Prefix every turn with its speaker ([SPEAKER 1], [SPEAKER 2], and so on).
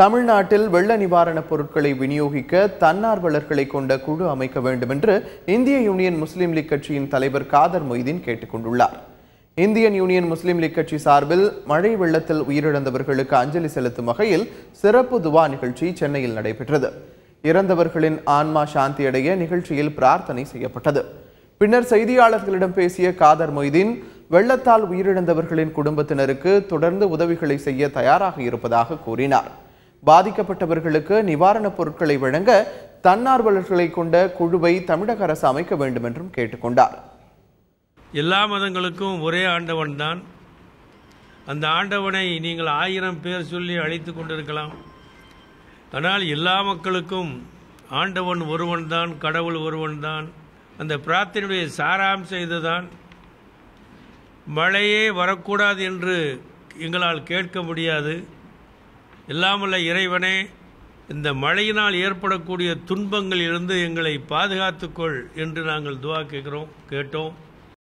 [SPEAKER 1] தமிழ்நாட்டில் வெள்ள நிவாரணப் பொருட்களை விநியோகிக்க தன்னார்வலர்களை கொண்ட குழு அமைக்க வேண்டும் என்று இந்திய யூனியன் முஸ்லீம் லீக் கட்சியின் தலைவர் காதர் மொய்தீன் கேட்டுக்கொண்டுள்ளார் இந்தியன் யூனியன் முஸ்லீம் லீக் கட்சி சார்பில் மழை வெள்ளத்தில் உயிரிழந்தவர்களுக்கு அஞ்சலி செலுத்தும் வகையில் சிறப்பு துவா நிகழ்ச்சி சென்னையில் நடைபெற்றது இறந்தவர்களின் ஆன்மா சாந்தியடைய நிகழ்ச்சியில் பிரார்த்தனை செய்யப்பட்டது பின்னர் செய்தியாளர்களிடம் பேசிய காதர் மொய்தீன் வெள்ளத்தால் உயிரிழந்தவர்களின் குடும்பத்தினருக்கு தொடர்ந்து உதவிகளை செய்ய தயாராக இருப்பதாக கூறினார் பாதிக்கப்பட்டவர்களுக்கு நிவாரணப் பொருட்களை வழங்க தன்னார்வலர்களை கொண்ட குழுவை தமிழக அரசு அமைக்க வேண்டும் என்றும் கேட்டுக்கொண்டார்
[SPEAKER 2] எல்லா மதங்களுக்கும் ஒரே ஆண்டவன் தான் அந்த ஆண்டவனை நீங்கள் ஆயிரம் பேர் சொல்லி அழைத்து கொண்டிருக்கலாம் ஆனால் எல்லா மக்களுக்கும் ஆண்டவன் ஒருவன்தான் கடவுள் ஒருவன்தான் அந்த பிரார்த்தனையுடைய சாராம்சம் இதுதான் மழையே வரக்கூடாது என்று எங்களால் கேட்க முடியாது எல்லாமல்ல இறைவனே இந்த மழையினால் ஏற்படக்கூடிய துன்பங்களிலிருந்து எங்களை பாதுகாத்துக்கொள் என்று நாங்கள் துவா கேட்குறோம் கேட்டோம்